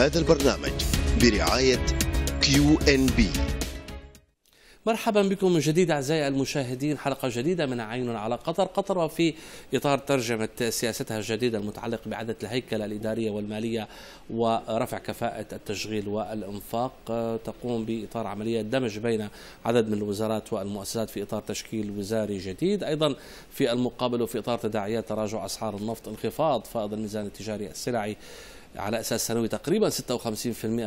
هذا البرنامج برعاية كيو ان بي مرحبا بكم من جديد اعزائي المشاهدين حلقه جديده من عين على قطر، قطر وفي اطار ترجمه سياستها الجديده المتعلقه باعاده الهيكله الاداريه والماليه ورفع كفاءه التشغيل والانفاق، تقوم باطار عمليه دمج بين عدد من الوزارات والمؤسسات في اطار تشكيل وزاري جديد، ايضا في المقابل وفي اطار تداعيات تراجع اسعار النفط، انخفاض فائض الميزان التجاري السلعي على اساس سنوي تقريبا 56%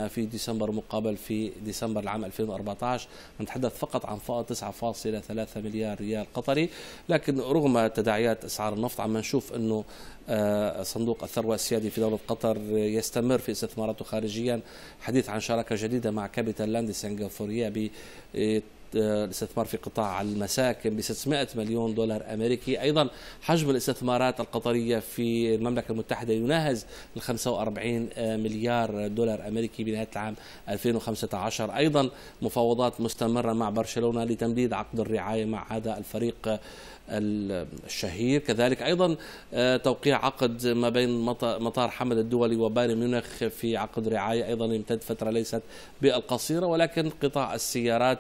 في ديسمبر مقابل في ديسمبر العام 2014 نتحدث فقط عن 9.3 مليار ريال قطري لكن رغم تداعيات اسعار النفط عم نشوف انه آه، صندوق الثروه السيادي في دوله قطر يستمر في استثماراته خارجيا حديث عن شراكه جديده مع كابيتال لاند سنغافوريه ب آه، الاستثمار في قطاع المساكن ب 600 مليون دولار أمريكي أيضا حجم الاستثمارات القطرية في المملكة المتحدة يناهز ال 45 مليار دولار أمريكي بنهاية العام 2015 أيضا مفاوضات مستمرة مع برشلونة لتمديد عقد الرعاية مع هذا الفريق الشهير كذلك أيضا آه، توقيع عقد ما بين مطار حمد الدولي وبايرن ميونخ في عقد رعاية أيضا يمتد فترة ليست بالقصيرة ولكن قطاع السيارات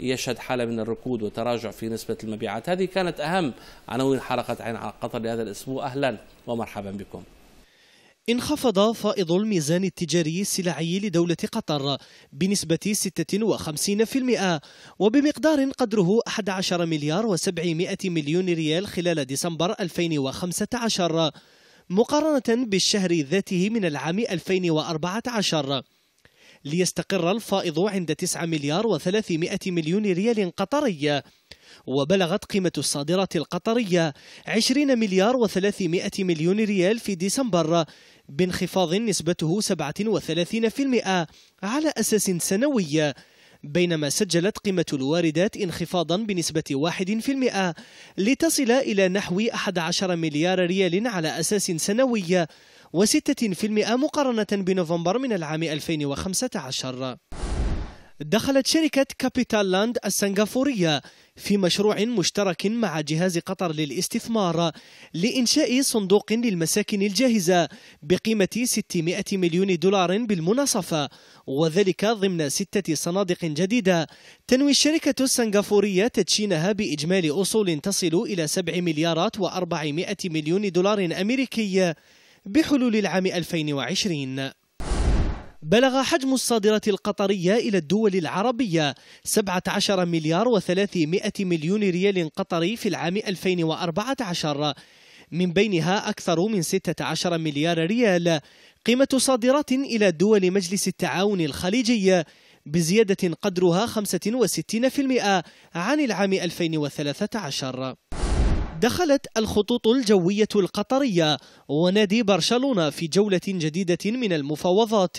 يشهد حالة من الركود وتراجع في نسبة المبيعات هذه كانت أهم عناوين حلقة عين على قطر لهذا الأسبوع أهلا ومرحبا بكم انخفض فائض الميزان التجاري السلعي لدولة قطر بنسبة 56% وبمقدار قدره 11 مليار و700 مليون ريال خلال ديسمبر 2015 مقارنة بالشهر ذاته من العام 2014 ليستقر الفائض عند 9 مليار و300 مليون ريال قطري وبلغت قيمة الصادرات القطرية 20 مليار و300 مليون ريال في ديسمبر بانخفاض نسبته 37% على أساس سنوي بينما سجلت قيمة الواردات انخفاضا بنسبة 1% لتصل إلى نحو 11 مليار ريال على أساس سنوي و6% مقارنة بنوفمبر من العام 2015 دخلت شركة كابيتال لاند السنغافورية في مشروع مشترك مع جهاز قطر للاستثمار لإنشاء صندوق للمساكن الجاهزة بقيمة 600 مليون دولار بالمناصفة وذلك ضمن ستة صنادق جديدة تنوي الشركة السنغافورية تدشينها بإجمالي أصول تصل إلى 7 مليارات و400 مليون دولار أمريكي بحلول العام 2020 بلغ حجم الصادرات القطرية إلى الدول العربية 17 مليار و300 مليون ريال قطري في العام 2014 من بينها أكثر من 16 مليار ريال قيمة صادرات إلى دول مجلس التعاون الخليجي بزيادة قدرها 65% عن العام 2013 دخلت الخطوط الجوية القطرية ونادي برشلونة في جولة جديدة من المفاوضات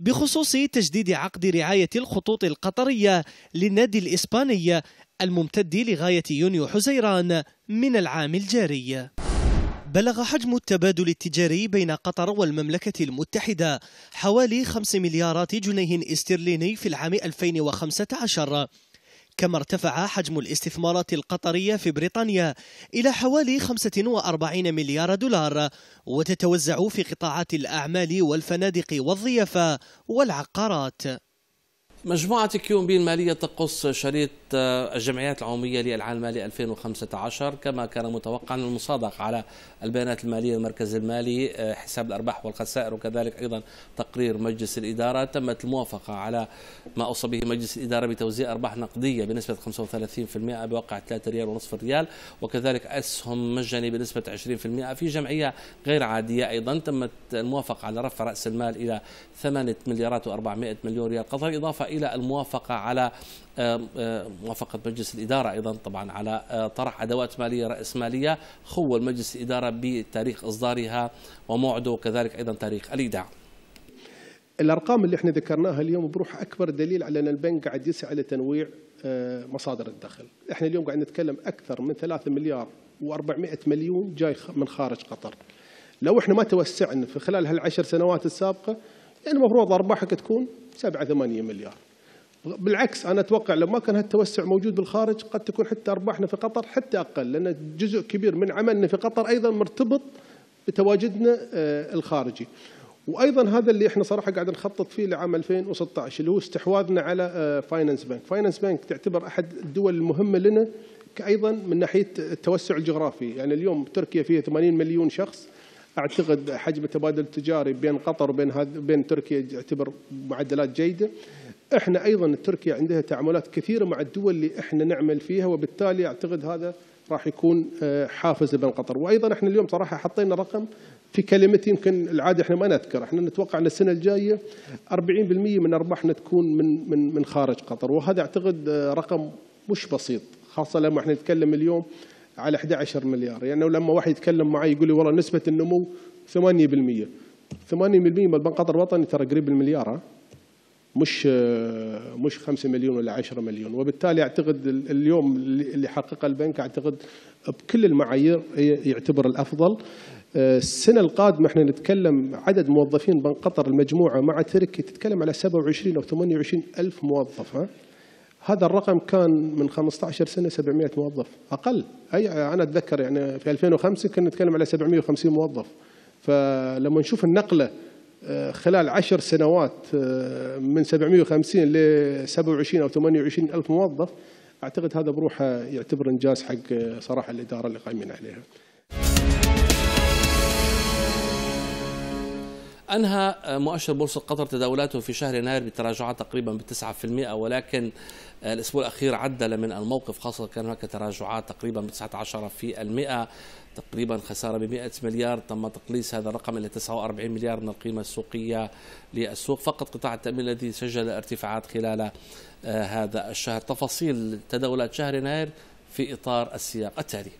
بخصوص تجديد عقد رعاية الخطوط القطرية للنادي الإسباني الممتد لغاية يونيو حزيران من العام الجاري بلغ حجم التبادل التجاري بين قطر والمملكة المتحدة حوالي 5 مليارات جنيه استرليني في العام 2015 كما ارتفع حجم الاستثمارات القطرية في بريطانيا إلى حوالي 45 مليار دولار وتتوزع في قطاعات الأعمال والفنادق والضيافة والعقارات مجموعة كيومبي المالية تقص شريط الجمعيات العمومية للعام المالي 2015 كما كان متوقعا المصادقة على البيانات المالية المركز المالي حساب الأرباح والخسائر وكذلك أيضا تقرير مجلس الإدارة تمت الموافقة على ما أوصى به مجلس الإدارة بتوزيع أرباح نقدية بنسبة 35% بواقع 3 ريال ونصف ريال وكذلك أسهم مجاني بنسبة 20% في جمعية غير عادية أيضا تمت الموافقة على رفع رأس المال إلى 8 مليارات و400 مليون ريال قطري إضافة إلى الموافقة على موافقة مجلس الإدارة أيضا طبعا على طرح أدوات مالية رأس مالية خول مجلس الإدارة بتاريخ إصدارها وموعده وكذلك أيضا تاريخ الإيداع الأرقام اللي احنا ذكرناها اليوم بروح أكبر دليل على أن البنك قاعد يسعى لتنويع مصادر الدخل احنا اليوم قاعد نتكلم أكثر من 3 مليار و400 مليون جاي من خارج قطر لو احنا ما توسعنا في خلال هالعشر سنوات السابقة يعني المفروض أرباحك تكون 7 8 مليار بالعكس انا اتوقع لو ما كان هالتوسع موجود بالخارج قد تكون حتى ارباحنا في قطر حتى اقل لان جزء كبير من عملنا في قطر ايضا مرتبط بتواجدنا آه، الخارجي. وايضا هذا اللي احنا صراحه قاعد نخطط فيه لعام 2016 اللي هو استحواذنا على فاينانس بنك، فاينانس بنك تعتبر احد الدول المهمه لنا ايضا من ناحيه التوسع الجغرافي، يعني اليوم تركيا فيها 80 مليون شخص اعتقد حجم التبادل التجاري بين قطر وبين هذ... بين تركيا يعتبر معدلات جيده. احنا ايضا تركيا عندها تعاملات كثيره مع الدول اللي احنا نعمل فيها وبالتالي اعتقد هذا راح يكون آه، حافز لبن قطر وايضا احنا اليوم صراحه حطينا رقم في كلمه يمكن العاده احنا ما نذكر احنا نتوقع ان السنه الجايه 40% من ارباحنا تكون من من من خارج قطر وهذا اعتقد آه، رقم مش بسيط خاصه لما احنا نتكلم اليوم على 11 مليار يعني لما واحد يتكلم معي يقول لي والله نسبه النمو 8% 8% من بنك قطر الوطني ترى قريب المليار مش مش 5 مليون ولا 10 مليون وبالتالي اعتقد اليوم اللي حققه البنك اعتقد بكل المعايير يعتبر الافضل السنه القادمه احنا نتكلم عدد موظفين بنك قطر المجموعه مع تركي تتكلم على 27 او 28 الف موظف ها؟ هذا الرقم كان من 15 سنه 700 موظف اقل اي انا اتذكر يعني في 2005 كنا نتكلم على 750 موظف فلما نشوف النقله آه، خلال عشر سنوات آه، من 750 ل 27 او 28 الف موظف اعتقد هذا بروحه يعتبر انجاز حق آه، صراحه الاداره اللي قايمين عليها. أنهى مؤشر بورصة قطر تداولاته في شهر يناير بتراجعات تقريبا ب 9% ولكن الأسبوع الأخير عدل من الموقف خاصة كان هناك تراجعات تقريبا ب 19 في المئة تقريبا خسارة ب 100 مليار تم تقليص هذا الرقم إلى 49 مليار من القيمة السوقية للسوق فقط قطاع التأمين الذي سجل ارتفاعات خلال آه، هذا الشهر تفاصيل تداولات شهر يناير في إطار السياق التالي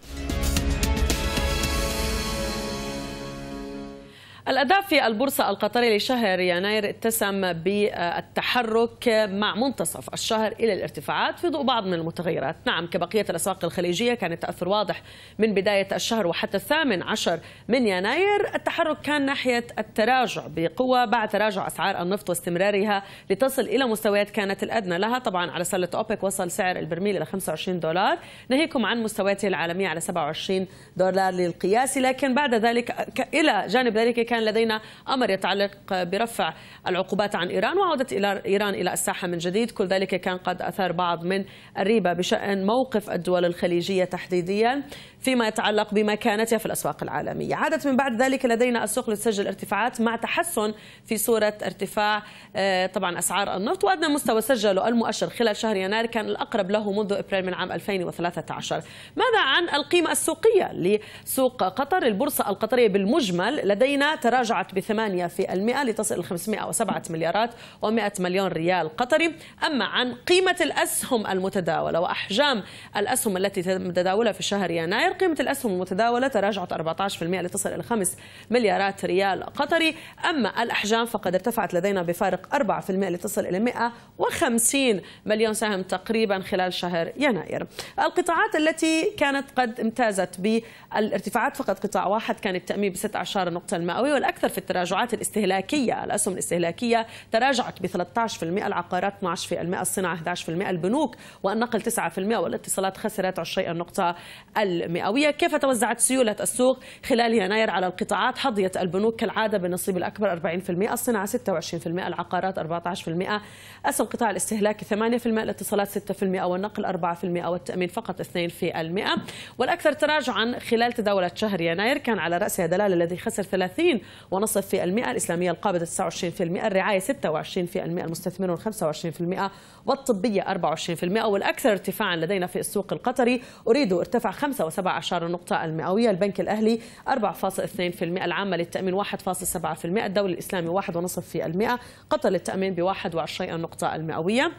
الأداء في البورصة القطرية لشهر يناير اتسم بالتحرك مع منتصف الشهر إلى الارتفاعات في ضوء بعض من المتغيرات نعم كبقية الأسواق الخليجية كان التأثر واضح من بداية الشهر وحتى الثامن عشر من يناير التحرك كان ناحية التراجع بقوة بعد تراجع أسعار النفط واستمرارها لتصل إلى مستويات كانت الأدنى لها طبعا على سلة أوبك وصل سعر البرميل إلى 25 دولار ناهيكم عن مستوياته العالمية على 27 دولار للقياس لكن بعد ذلك إلى جانب ذلك كان كان لدينا أمر يتعلق برفع العقوبات عن إيران وعودت إلى إيران إلى الساحة من جديد كل ذلك كان قد أثار بعض من الريبة بشأن موقف الدول الخليجية تحديديا فيما يتعلق بمكانتها في الأسواق العالمية عادت من بعد ذلك لدينا السوق لتسجل ارتفاعات مع تحسن في صورة ارتفاع آه، طبعا أسعار النفط وأدنى مستوى سجله المؤشر خلال شهر يناير كان الأقرب له منذ أبريل من عام 2013 ماذا عن القيمة السوقية لسوق قطر البورصة القطرية بالمجمل لدينا تراجعت بثمانية في المئة لتصل ل 507 مليارات و100 مليون ريال قطري أما عن قيمة الأسهم المتداولة وأحجام الأسهم التي تم تداولها في شهر يناير قيمة الأسهم المتداولة تراجعت 14% لتصل إلى 5 مليارات ريال قطري أما الأحجام فقد ارتفعت لدينا بفارق 4% لتصل إلى 150 مليون سهم تقريبا خلال شهر يناير القطاعات التي كانت قد امتازت بالارتفاعات فقط قطاع واحد كان التأمين ب 16 نقطة المئوية والأكثر في التراجعات الاستهلاكية الأسهم الاستهلاكية تراجعت ب 13% العقارات 12% الصناعة 11% البنوك والنقل 9% والاتصالات خسرت 20 نقطة المئوية مئوية كيف توزعت سيولة السوق خلال يناير على القطاعات حظيت البنوك كالعادة بالنصيب الأكبر 40% الصناعة 26% العقارات 14% أسهم قطاع الاستهلاك 8% الاتصالات 6% والنقل 4% والتأمين فقط 2% والأكثر تراجعا خلال تداولة شهر يناير كان على رأسها دلال الذي خسر 30 ونصف الإسلامية القابضة 29% الرعاية 26% المستثمرون 25% والطبية 24% والأكثر ارتفاعا لدينا في السوق القطري أريد ارتفع 5.7% عشر نقطة المئوية البنك الأهلي 4.2% العامة للتأمين 1.7% الدولة الإسلامي 1.5% قطر للتأمين ب 21 نقطة المئوية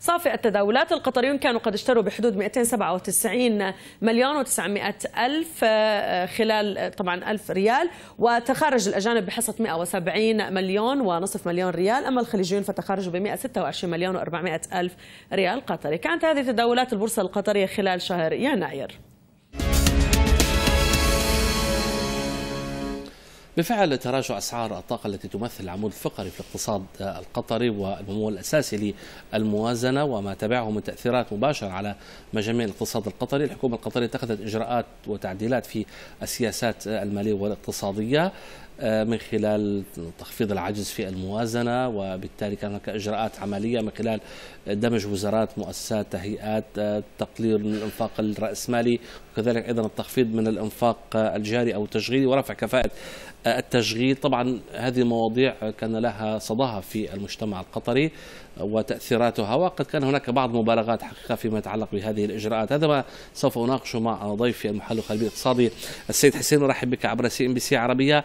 صافي التداولات القطريون كانوا قد اشتروا بحدود 297 مليون و900 ألف آه، خلال آه، طبعا ألف ريال وتخارج الأجانب بحصة 170 مليون ونصف مليون ريال أما الخليجيون فتخرجوا ب 126 مليون و400 ألف ريال قطري كانت هذه تداولات البورصة القطرية خلال شهر يناير بفعل تراجع أسعار الطاقة التي تمثل العمود الفقري في الاقتصاد القطري والنمو الأساسي للموازنة وما تبعه من تأثيرات مباشرة على مجاميع الاقتصاد القطري الحكومة القطرية اتخذت إجراءات وتعديلات في السياسات المالية والاقتصادية آه، من خلال تخفيض العجز في الموازنه وبالتالي كان هناك اجراءات عمليه من خلال دمج وزارات مؤسسات تهيئات آه، تقليل من الانفاق الراسمالي وكذلك ايضا التخفيض من الانفاق آه، الجاري او التشغيلي ورفع كفاءه التشغيل طبعا هذه المواضيع كان لها صداها في المجتمع القطري وتأثيراتها وقد كان هناك بعض مبالغات حقيقة فيما يتعلق بهذه الإجراءات هذا ما سوف أناقشه مع ضيفي المحلل الخبير الاقتصادي السيد حسين أرحب بك عبر سي ام بي سي عربية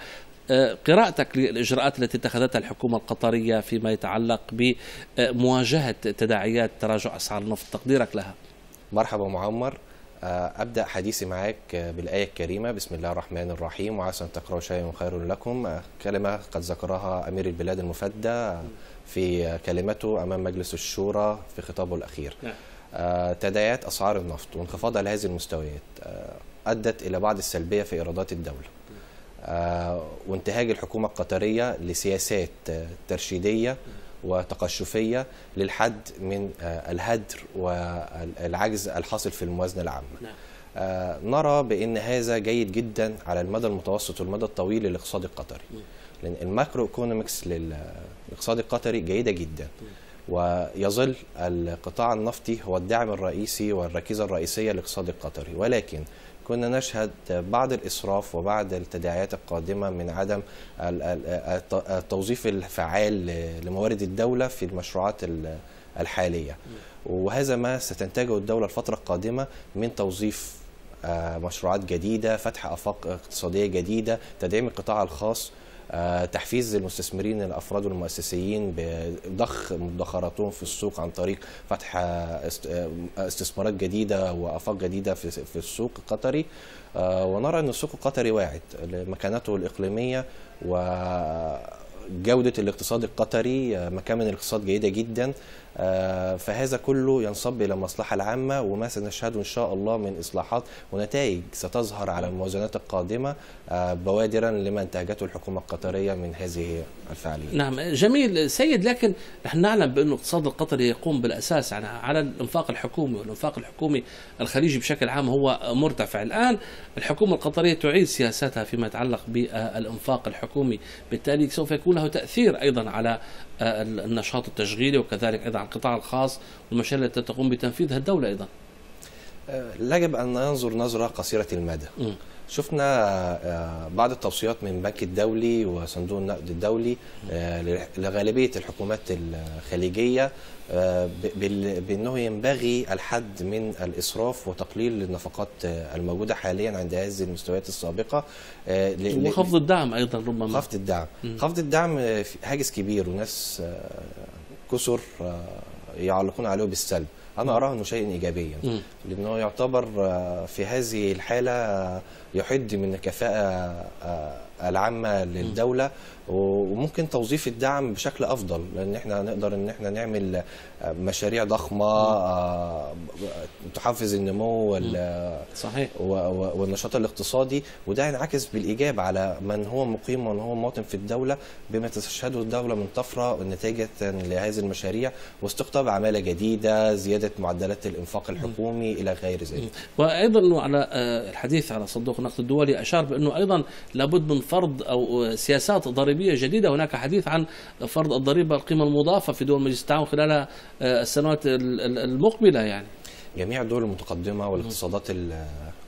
آه، قراءتك للاجراءات التي اتخذتها الحكومه القطريه فيما يتعلق بمواجهه تداعيات تراجع اسعار النفط تقديرك لها مرحبا معمر آه، ابدا حديثي معك آه، بالايه الكريمه بسم الله الرحمن الرحيم وعسى ان تقرأوا شيئا خير لكم كلمه قد ذكرها امير البلاد المفدى في كلمته امام مجلس الشورى في خطابه الاخير نعم. تداعيات اسعار النفط وانخفاضها لهذه المستويات ادت الى بعض السلبيه في ايرادات الدوله آه، وانتهاج الحكومة القطرية لسياسات آه، ترشيدية وتقشفية للحد من آه، الهدر والعجز الحاصل في الموازنة العامة نعم. نرى بأن هذا جيد جدا على المدى المتوسط والمدى الطويل للاقتصاد القطري نعم. لأن الماكرو ايكونومكس للاقتصاد القطري جيدة جدا نعم. ويظل القطاع النفطي هو الدعم الرئيسي والركيزة الرئيسية للاقتصاد القطري ولكن كنا نشهد بعض الإسراف وبعض التداعيات القادمة من عدم التوظيف الفعال لموارد الدولة في المشروعات الحالية وهذا ما ستنتجه الدولة الفترة القادمة من توظيف آه، مشروعات جديدة فتح أفاق اقتصادية جديدة تدعيم القطاع الخاص آه، تحفيز المستثمرين الافراد والمؤسسيين بضخ مدخراتهم في السوق عن طريق فتح آه، آه، استثمارات جديده وافاق جديده في السوق القطري ونرى ان السوق القطري واعد لمكانته الاقليميه و جودة الاقتصاد القطري مكامن الاقتصاد جيدة جدا آه، فهذا كله ينصب الى المصلحه العامه وما سنشهده ان شاء الله من اصلاحات ونتائج ستظهر على الموازنات القادمه آه، بوادرا لما انتهجته الحكومه القطريه من هذه الفعاليه. نعم جميل سيد لكن نحن نعلم بان الاقتصاد القطري يقوم بالاساس على الانفاق الحكومي والانفاق الحكومي الخليجي بشكل عام هو مرتفع الان الحكومه القطريه تعيد سياساتها فيما يتعلق بالانفاق الحكومي بالتالي سوف يكون له تاثير ايضا على آه، النشاط التشغيلي وكذلك ايضا القطاع الخاص والمشاريع التي تقوم بتنفيذها الدولة أيضا أه، لا يجب أن ننظر نظرة قصيرة المدى م. شفنا أه، بعض التوصيات من البنك الدولي وصندوق النقد الدولي أه، لغالبيه الحكومات الخليجيه بانه ينبغي الحد من الاسراف وتقليل النفقات الموجوده حاليا عند هذه المستويات السابقه وخفض الدعم ايضا ربما خفض الدعم خفض الدعم هاجس كبير وناس كسر آه، يعلقون عليه بالسلب انا اراه انه شيئا ايجابيا لانه يعتبر آه، في هذه الحاله آه، يحد من الكفاءه العامه للدوله وممكن توظيف الدعم بشكل افضل لان احنا هنقدر ان احنا نعمل آه، مشاريع ضخمه آه، تحفز النمو وال صحيح والنشاط الاقتصادي وده ينعكس بالايجاب على من هو مقيم ومن هو مواطن في الدوله بما تشهده الدوله من طفره نتيجه لهذه المشاريع واستقطاب عماله جديده زياده معدلات الانفاق الحكومي الى غير ذلك وايضا على آه، الحديث على صندوق النقد الدولي اشار بانه ايضا لابد من فرض او سياسات ضريبيه عربية جديدة هناك حديث عن فرض الضريبة القيمة المضافة في دول مجلس التعاون خلال آه، السنوات المقبلة يعني جميع الدول المتقدمة والاقتصادات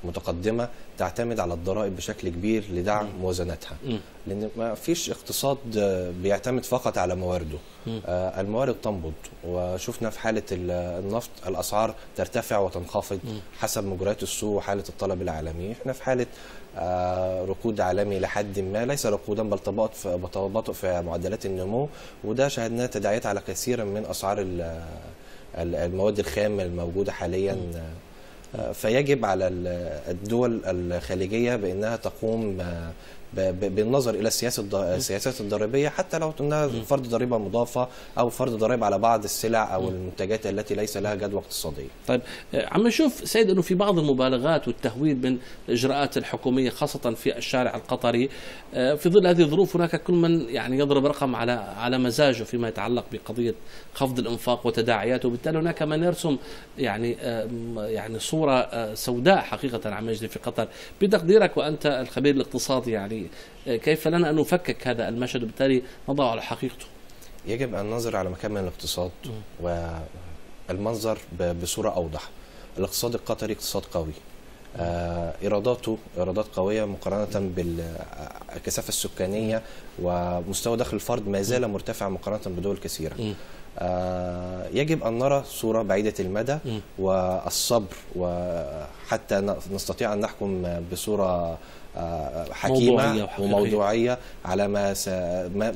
متقدمه تعتمد على الضرائب بشكل كبير لدعم مم. موازنتها مم. لان ما فيش اقتصاد بيعتمد فقط على موارده آه الموارد تنبض وشفنا في حاله النفط الاسعار ترتفع وتنخفض مم. حسب مجريات السوق وحاله الطلب العالمي احنا في حاله آه ركود عالمي لحد ما ليس ركودا بل تباطؤ في في معدلات النمو وده شهدناه تداعيات على كثير من اسعار المواد الخام الموجوده حاليا مم. فيجب على الدول الخليجيه بانها تقوم بالنظر الى السياسه السياسات الضريبيه حتى لو انها فرض ضريبه مضافه او فرض ضريبه على بعض السلع او المنتجات التي ليس لها جدوى اقتصاديه. طيب آه، عم نشوف سيد انه في بعض المبالغات والتهويل من الاجراءات الحكوميه خاصه في الشارع القطري آه، في ظل هذه الظروف هناك كل من يعني يضرب رقم على على مزاجه فيما يتعلق بقضيه خفض الانفاق وتداعياته وبالتالي هناك من يرسم يعني آه، يعني صوره سوداء حقيقه عم يجري في قطر بتقديرك وانت الخبير الاقتصادي يعني كيف لنا أن نفكك هذا المشهد وبالتالي نضعه على حقيقته يجب أن ننظر على مكان من الاقتصاد والمنظر بصورة أوضح الاقتصاد القطري اقتصاد قوي آه، ايراداته ايرادات قويه مقارنه بالكثافه السكانيه ومستوى دخل الفرد ما زال مرتفع مقارنه بدول كثيره آه، يجب ان نرى صوره بعيده المدى والصبر وحتى نستطيع ان نحكم بصوره حكيمه موضوعية وموضوعيه على ما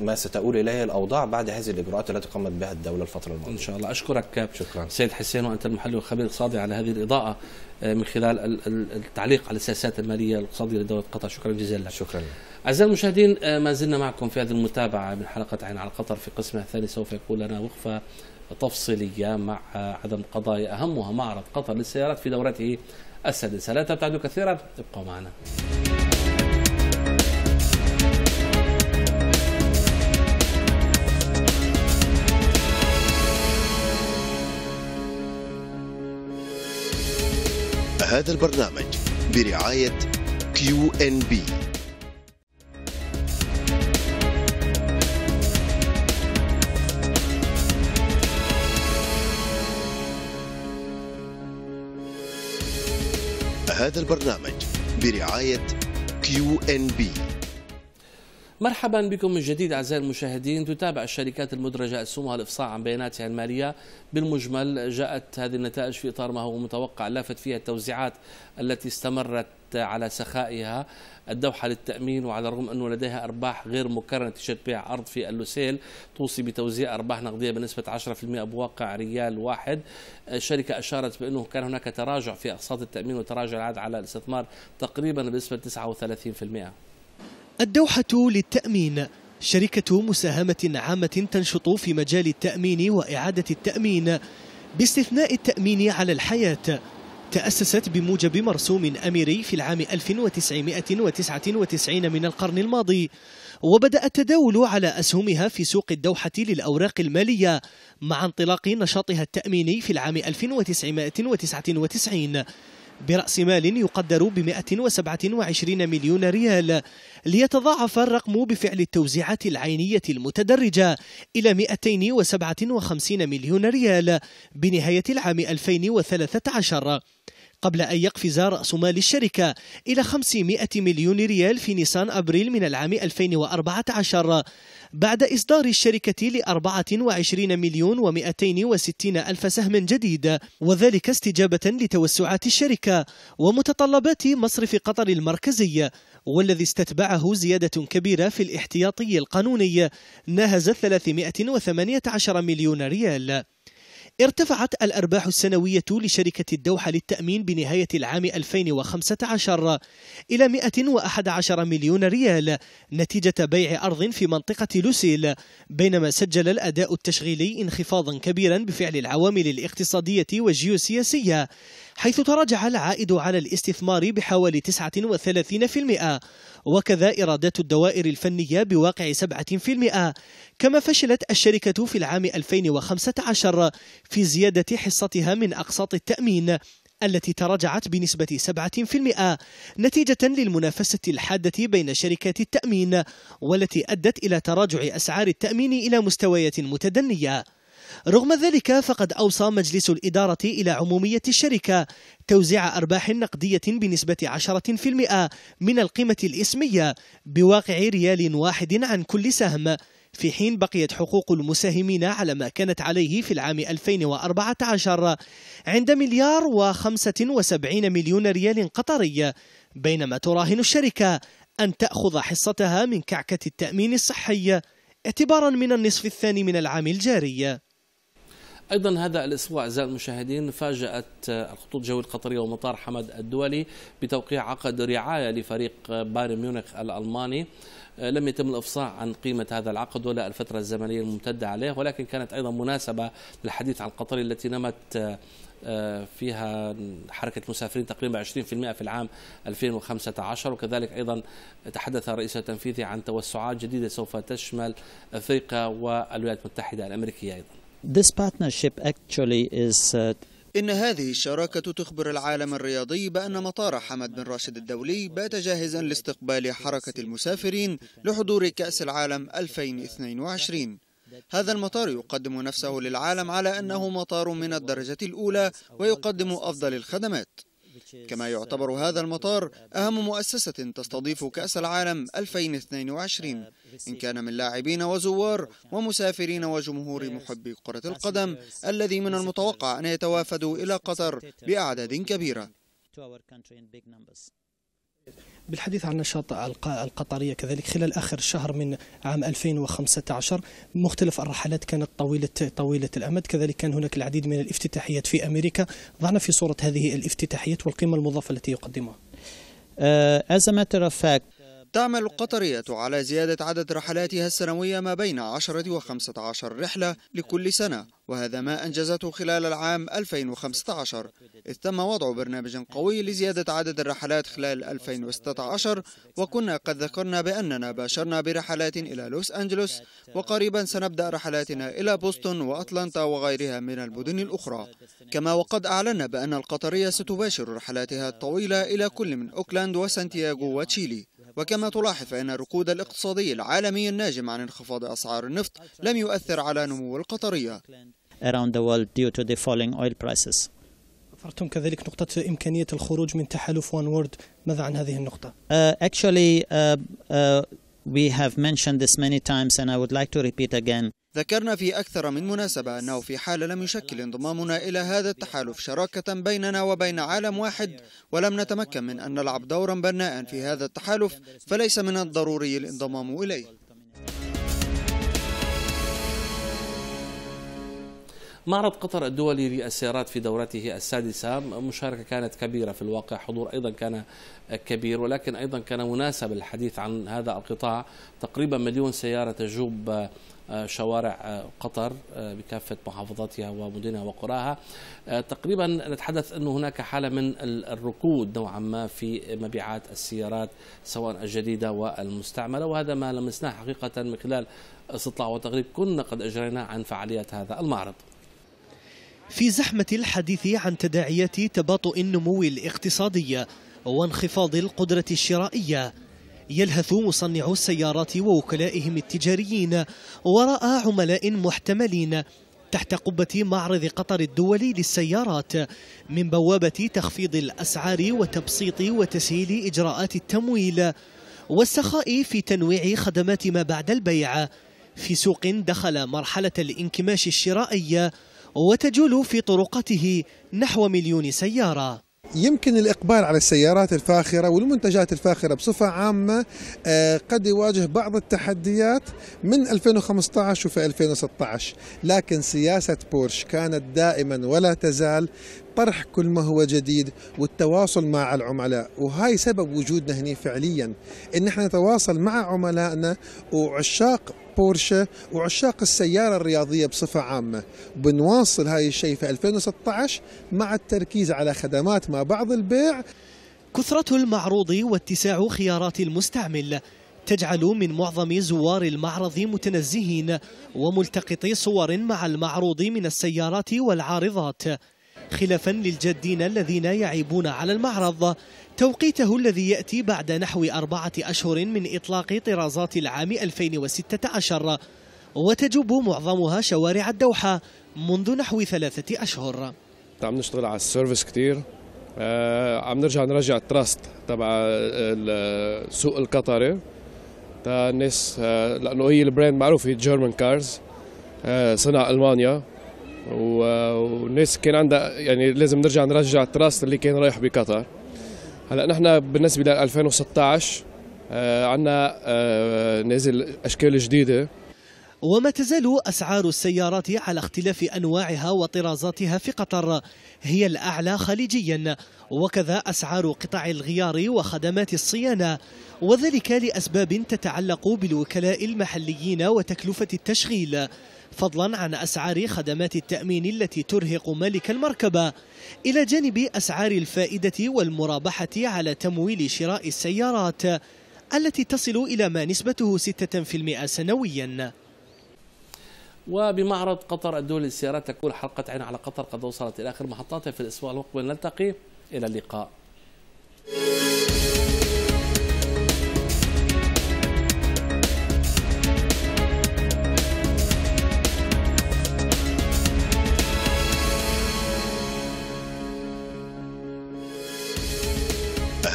ما ستؤول اليه الاوضاع بعد هذه الاجراءات التي قامت بها الدوله الفتره الماضيه. ان شاء الله اشكرك شكرا سيد حسين وانت المحلل والخبير الاقتصادي على هذه الاضاءه آه، من خلال التعليق على السياسات الماليه الاقتصاديه لدوله قطر شكرا جزيلا لك. شكرا اعزائي المشاهدين آه، ما زلنا معكم في هذه المتابعه من حلقه عين على قطر في قسمها الثاني سوف يكون لنا وقفه تفصيليه مع آه، عدم قضايا اهمها معرض قطر للسيارات في دورته السادسة لا تبتعدوا كثيرا ابقوا معنا هذا البرنامج برعاية كيو ان بي هذا البرنامج برعاية كيو ان بي مرحبا بكم من جديد اعزائي المشاهدين تتابع الشركات المدرجه اسهمها الافصاح عن بياناتها الماليه بالمجمل جاءت هذه النتائج في اطار ما هو متوقع لافت فيها التوزيعات التي استمرت حتى على سخائها الدوحة للتأمين وعلى الرغم أنه لديها أرباح غير مكررة تشهد بيع أرض في اللوسيل توصي بتوزيع أرباح نقدية بنسبة 10% بواقع ريال واحد الشركة أشارت بأنه كان هناك تراجع في أقساط التأمين وتراجع العاد على الاستثمار تقريبا بنسبة 39% الدوحة للتأمين شركة مساهمة عامة تنشط في مجال التأمين وإعادة التأمين باستثناء التأمين على الحياة تأسست بموجب مرسوم أميري في العام 1999 من القرن الماضي وبدأ التداول على أسهمها في سوق الدوحة للأوراق المالية مع انطلاق نشاطها التأميني في العام 1999 برأس مال يقدر ب 127 مليون ريال ليتضاعف الرقم بفعل التوزيعات العينية المتدرجة إلى 257 مليون ريال بنهاية العام 2013 قبل أن يقفز رأس مال الشركة إلى 500 مليون ريال في نيسان أبريل من العام 2014 بعد إصدار الشركة ل 24 مليون و260 ألف سهم جديد وذلك استجابة لتوسعات الشركة ومتطلبات مصرف قطر المركزي والذي استتبعه زيادة كبيرة في الاحتياطي القانوني ناهز 318 مليون ريال ارتفعت الأرباح السنوية لشركة الدوحة للتأمين بنهاية العام 2015 إلى 111 مليون ريال نتيجة بيع أرض في منطقة لوسيل بينما سجل الأداء التشغيلي انخفاضا كبيرا بفعل العوامل الاقتصادية والجيوسياسية حيث تراجع العائد على الاستثمار بحوالي 39% وكذا إيرادات الدوائر الفنية بواقع 7% كما فشلت الشركة في العام 2015 في زيادة حصتها من أقساط التأمين التي تراجعت بنسبة 7% نتيجة للمنافسة الحادة بين شركات التأمين والتي أدت إلى تراجع أسعار التأمين إلى مستويات متدنية رغم ذلك فقد أوصى مجلس الإدارة إلى عمومية الشركة توزيع أرباح نقدية بنسبة 10% من القيمة الإسمية بواقع ريال واحد عن كل سهم في حين بقيت حقوق المساهمين على ما كانت عليه في العام 2014 عند مليار و75 مليون ريال قطري بينما تراهن الشركة أن تأخذ حصتها من كعكة التأمين الصحي اعتبارا من النصف الثاني من العام الجاري أيضا هذا الأسبوع أعزائي المشاهدين فاجأت الخطوط الجوية القطرية ومطار حمد الدولي بتوقيع عقد رعاية لفريق بايرن ميونخ الألماني لم يتم الإفصاح عن قيمة هذا العقد ولا الفترة الزمنية الممتدة عليه ولكن كانت أيضا مناسبة للحديث عن قطر التي نمت آه، فيها حركة مسافرين تقريبا 20% في العام 2015 وكذلك أيضا تحدث الرئيس التنفيذي عن توسعات جديدة سوف تشمل أفريقيا والولايات المتحدة الأمريكية أيضا This partnership actually is uh, إن هذه الشراكة تخبر العالم الرياضي بأن مطار حمد بن راشد الدولي بات جاهزا لاستقبال حركة المسافرين لحضور كأس العالم 2022 هذا المطار يقدم نفسه للعالم على أنه مطار من الدرجة الأولى ويقدم أفضل الخدمات كما يعتبر هذا المطار أهم مؤسسة تستضيف كأس العالم 2022 إن كان من لاعبين وزوار ومسافرين وجمهور محبي كرة القدم الذي من المتوقع أن يتوافدوا إلى قطر بأعداد كبيرة. بالحديث عن النشاط القطرية كذلك خلال آخر شهر من عام 2015 مختلف الرحلات كانت طويلة طويلة الأمد كذلك كان هناك العديد من الافتتاحيات في أمريكا ضعنا في صورة هذه الافتتاحيات والقيمة المضافة التي يقدمها آه، As a matter of fact, تعمل القطرية على زيادة عدد رحلاتها السنوية ما بين 10 و 15 رحلة لكل سنة وهذا ما أنجزته خلال العام 2015 إذ تم وضع برنامج قوي لزيادة عدد الرحلات خلال 2016 وكنا قد ذكرنا بأننا باشرنا برحلات إلى لوس أنجلوس وقريبا سنبدأ رحلاتنا إلى بوسطن وأتلانتا وغيرها من المدن الأخرى كما وقد أعلنا بأن القطرية ستباشر رحلاتها الطويلة إلى كل من أوكلاند وسانتياغو وتشيلي وكما تلاحظ فإن الركود الاقتصادي العالمي الناجم عن انخفاض أسعار النفط لم يؤثر على نمو القطرية around the world due to the falling oil prices. ذكرتم كذلك نقطة إمكانية الخروج من تحالف وان وورد ماذا عن هذه النقطة؟ uh, actually, uh, uh, we have mentioned this many times and I would like to repeat again. ذكرنا في أكثر من مناسبة أنه في حال لم يشكل انضمامنا إلى هذا التحالف شراكة بيننا وبين عالم واحد ولم نتمكن من أن نلعب دورا بناء في هذا التحالف فليس من الضروري الانضمام إليه معرض قطر الدولي للسيارات في دورته السادسة مشاركة كانت كبيرة في الواقع حضور أيضا كان كبير ولكن أيضا كان مناسب الحديث عن هذا القطاع تقريبا مليون سيارة تجوب آه، شوارع آه، قطر آه، بكافة محافظاتها ومدنها وقراها تقريبا نتحدث أن هناك حالة من الركود نوعا ما في مبيعات السيارات سواء الجديدة والمستعملة وهذا ما لمسناه حقيقة من خلال استطلاع وتقريب كنا قد أجريناه عن فعاليات هذا المعرض في زحمة الحديث عن تداعيات تباطؤ النمو الاقتصادي وانخفاض القدرة الشرائية يلهث مصنعو السيارات ووكلائهم التجاريين وراء عملاء محتملين تحت قبة معرض قطر الدولي للسيارات من بوابة تخفيض الأسعار وتبسيط وتسهيل إجراءات التمويل والسخاء في تنويع خدمات ما بعد البيع في سوق دخل مرحلة الانكماش الشرائي وتجول في طرقته نحو مليون سيارة يمكن الإقبال على السيارات الفاخرة والمنتجات الفاخرة بصفة عامة آه، قد يواجه بعض التحديات من 2015 وفي 2016 لكن سياسة بورش كانت دائما ولا تزال طرح كل ما هو جديد والتواصل مع العملاء وهاي سبب وجودنا هنا فعليا ان احنا نتواصل مع عملائنا وعشاق بورشه وعشاق السياره الرياضيه بصفه عامه بنواصل هاي الشيء في 2016 مع التركيز على خدمات ما بعض البيع كثرة المعروض واتساع خيارات المستعمل تجعل من معظم زوار المعرض متنزهين وملتقطي صور مع المعروض من السيارات والعارضات خلافا للجادين الذين يعيبون على المعرض توقيته الذي يأتي بعد نحو أربعة أشهر من إطلاق طرازات العام 2016 وتجوب معظمها شوارع الدوحة منذ نحو ثلاثة أشهر عم نشتغل على السيرفيس كتير آه، عم نرجع نرجع التراست تبع السوق القطري الناس آه، لانه هي البراند معروفه جيرمان كارز صنع المانيا والناس كان عندها يعني لازم نرجع نرجع التراست اللي كان رايح بقطر هلا نحن بالنسبه ل 2016 آه، عندنا آه، نازل اشكال جديده وما تزال أسعار السيارات على اختلاف أنواعها وطرازاتها في قطر هي الأعلى خليجيا وكذا أسعار قطع الغيار وخدمات الصيانة وذلك لأسباب تتعلق بالوكلاء المحليين وتكلفة التشغيل فضلا عن أسعار خدمات التأمين التي ترهق مالك المركبة إلى جانب أسعار الفائدة والمرابحة على تمويل شراء السيارات التي تصل إلى ما نسبته 6% سنويا وبمعرض قطر الدولي للسيارات تكون حلقة عين على قطر قد وصلت إلى آخر محطاتها في الأسبوع المقبل نلتقي إلى اللقاء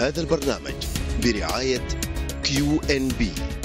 هذا البرنامج برعاية كيو ان بي